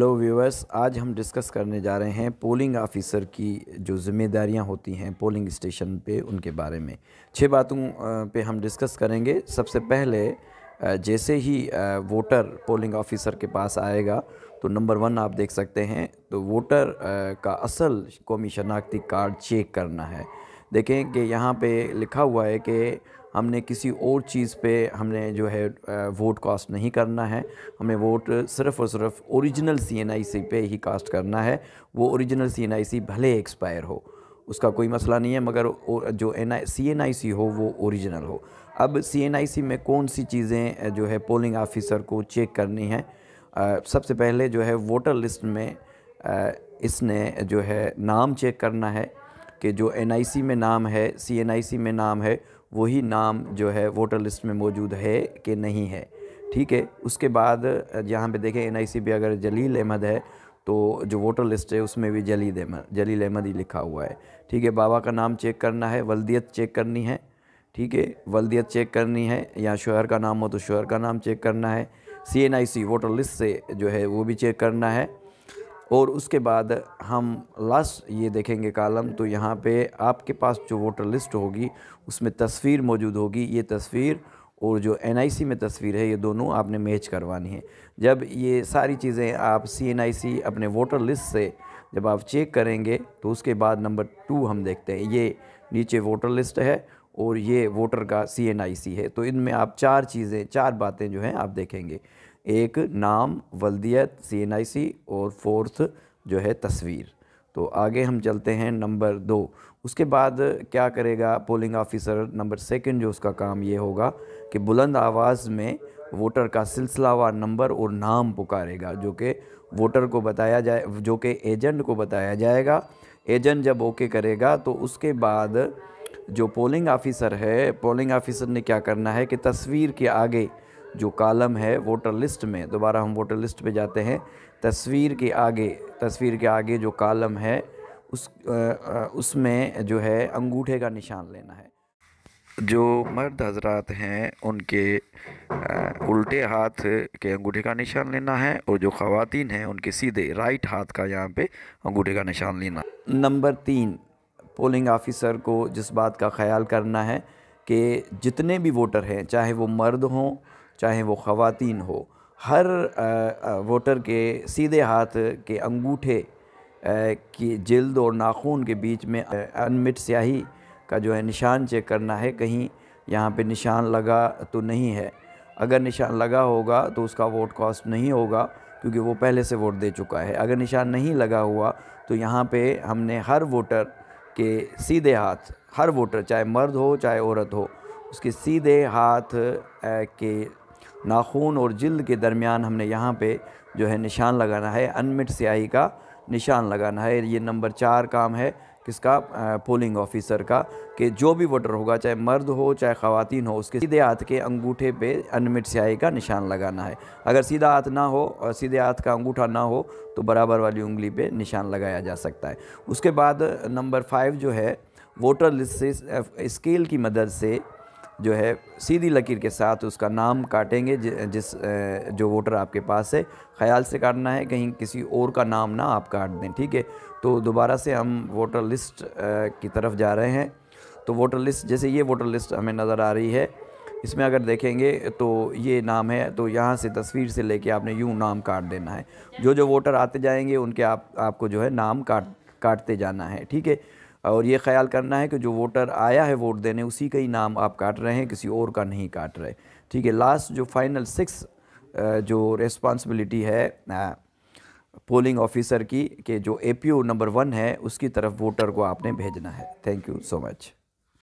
hello viewers आज हम discuss करने जा रहे हैं पोलिंग ऑफिसर की जो जिम्मेदारियां होती हैं पोलिंग स्टेशन पे उनके बारे में छह बातों पे हम डिस्कस करेंगे सबसे पहले जैसे ही वोटर पोलिंग ऑफिसर के पास आएगा तो नंबर वन आप देख सकते हैं तो वोटर का असल कौमी शनाख्ती कार्ड चेक करना है देखें कि यहाँ पे लिखा हुआ है कि हमने किसी और चीज़ पे हमने जो है वोट कास्ट नहीं करना है हमें वोट सिर्फ़ और सिर्फ ओरिजिनल सी पे ही कास्ट करना है वो ओरिजिनल सी भले एक्सपायर हो उसका कोई मसला नहीं है मगर जो N I C N I सी हो वो ओरिजिनल हो अब सी एन आई सी में कौन सी चीज़ें जो है पोलिंग ऑफिसर को चेक करनी है सबसे पहले जो है वोटर लिस्ट में इसने जो है नाम चेक करना है कि जो एन आई सी में नाम है सी एन आई सी में नाम है वही नाम जो है वोटर लिस्ट में मौजूद है कि नहीं है ठीक है उसके बाद यहाँ पे देखें एन पे अगर जलील अहमद है तो जो वोटर लिस्ट है उसमें भी जलील अहमद जलील अहमद ही लिखा हुआ है ठीक है बाबा का नाम चेक करना है वल्दियत चेक करनी है ठीक है वल्दियत चेक करनी है या शोहर का नाम हो तो शोहर का नाम चेक करना है C N I C voter list से जो है वो भी चेक करना है और उसके बाद हम लास्ट ये देखेंगे कॉलम तो यहाँ पे आपके पास जो वोटर लिस्ट होगी उसमें तस्वीर मौजूद होगी ये तस्वीर और जो एनआईसी में तस्वीर है ये दोनों आपने मैच करवानी है जब ये सारी चीज़ें आप सीएनआईसी अपने वोटर लिस्ट से जब आप चेक करेंगे तो उसके बाद नंबर टू हम देखते हैं ये नीचे वोटर लिस्ट है और ये वोटर का सी है तो इनमें आप चार चीज़ें चार बातें जो हैं आप देखेंगे एक नाम वल्दियत सीएनआईसी और फोर्थ जो है तस्वीर तो आगे हम चलते हैं नंबर दो उसके बाद क्या करेगा पोलिंग ऑफिसर नंबर सेकंड जो उसका काम ये होगा कि बुलंद आवाज़ में वोटर का सिलसिलावार नंबर और नाम पुकारेगा जो कि वोटर को बताया जाए जो कि एजेंट को बताया जाएगा एजेंट जब ओके करेगा तो उसके बाद जो पोलिंग ऑफिसर है पोलिंग ऑफिसर ने क्या करना है कि तस्वीर के आगे जो कॉलम है वोटर लिस्ट में दोबारा हम वोटर लिस्ट पे जाते हैं तस्वीर के आगे तस्वीर के आगे जो कालम है उस उसमें जो है अंगूठे का निशान लेना है जो मर्द हजरात हैं उनके उल्टे हाथ के अंगूठे का निशान लेना है और जो ख़वातीन हैं उनके सीधे राइट हाथ का यहाँ पे अंगूठे का निशान लेना नंबर तीन पोलिंग ऑफिसर को जिस बात का ख्याल करना है कि जितने भी वोटर हैं चाहे वो मर्द हों चाहे वो ख़वातीन हो हर वोटर के सीधे हाथ के अंगूठे की जल्द और नाखून के बीच में अनमिट स्याही का जो है निशान चेक करना है कहीं यहाँ पे निशान लगा तो नहीं है अगर निशान लगा होगा तो उसका वोट कॉस्ट नहीं होगा क्योंकि वो पहले से वोट दे चुका है अगर निशान नहीं लगा हुआ तो यहाँ पे हमने हर वोटर के सीधे हाथ हर वोटर चाहे मर्द हो चाहे औरत हो उसके सीधे हाथ के नाखून और जल्द के दरमियान हमने यहाँ पे जो है निशान लगाना है अनमिट स्याही का निशान लगाना है ये नंबर चार काम है किसका पोलिंग ऑफिसर का कि जो भी वोटर होगा चाहे मर्द हो चाहे ख़वान हो उसके सीधे हाथ के अंगूठे पे अनमिट स्याही का निशान लगाना है अगर सीधा हाथ ना हो और सीधे हाथ का अंगूठा ना हो तो बराबर वाली उंगली पे निशान लगाया जा सकता है उसके बाद नंबर फाइव जो है वोटर लिस्ट से स्केल की मदद से जो है सीधी लकीर के साथ उसका नाम काटेंगे जिस जो वोटर आपके पास है ख्याल से काटना है कहीं किसी और का नाम ना आप काट दें ठीक है तो दोबारा से हम वोटर लिस्ट की तरफ जा रहे हैं तो वोटर लिस्ट जैसे ये वोटर लिस्ट हमें नज़र आ रही है इसमें अगर देखेंगे तो ये नाम है तो यहाँ से तस्वीर से लेके आपने यूँ नाम काट देना है जो जो वोटर आते जाएंगे उनके आप आपको जो है नाम काट काटते जाना है ठीक है और ये ख्याल करना है कि जो वोटर आया है वोट देने उसी का ही नाम आप काट रहे हैं किसी और का नहीं काट रहे ठीक है लास्ट जो फाइनल सिक्स जो रिस्पॉन्सिबिलिटी है पोलिंग ऑफिसर की कि जो एपीओ नंबर वन है उसकी तरफ वोटर को आपने भेजना है थैंक यू सो मच